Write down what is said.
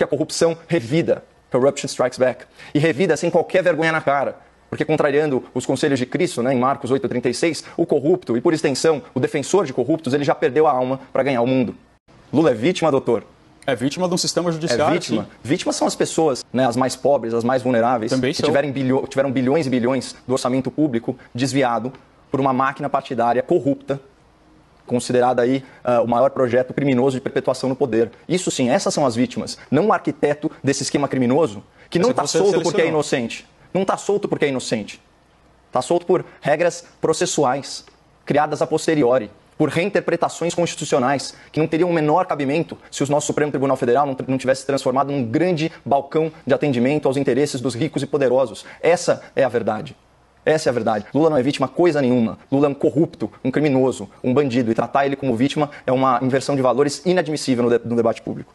que a corrupção revida, corruption strikes back, e revida sem qualquer vergonha na cara. Porque, contrariando os conselhos de Cristo, né, em Marcos 8,36, o corrupto e, por extensão, o defensor de corruptos, ele já perdeu a alma para ganhar o mundo. Lula é vítima, doutor? É vítima de um sistema judiciário. É vítima. Vítimas são as pessoas, né, as mais pobres, as mais vulneráveis, Também que tiveram, bilho, tiveram bilhões e bilhões do orçamento público desviado por uma máquina partidária corrupta considerada aí uh, o maior projeto criminoso de perpetuação no poder. Isso sim, essas são as vítimas, não o arquiteto desse esquema criminoso que não está é tá solto porque é inocente. Não está solto porque é inocente. Está solto por regras processuais criadas a posteriori por reinterpretações constitucionais que não teriam o menor cabimento se o nosso Supremo Tribunal Federal não, não tivesse transformado num grande balcão de atendimento aos interesses dos ricos e poderosos. Essa é a verdade. Essa é a verdade. Lula não é vítima coisa nenhuma. Lula é um corrupto, um criminoso, um bandido. E tratar ele como vítima é uma inversão de valores inadmissível no, de no debate público.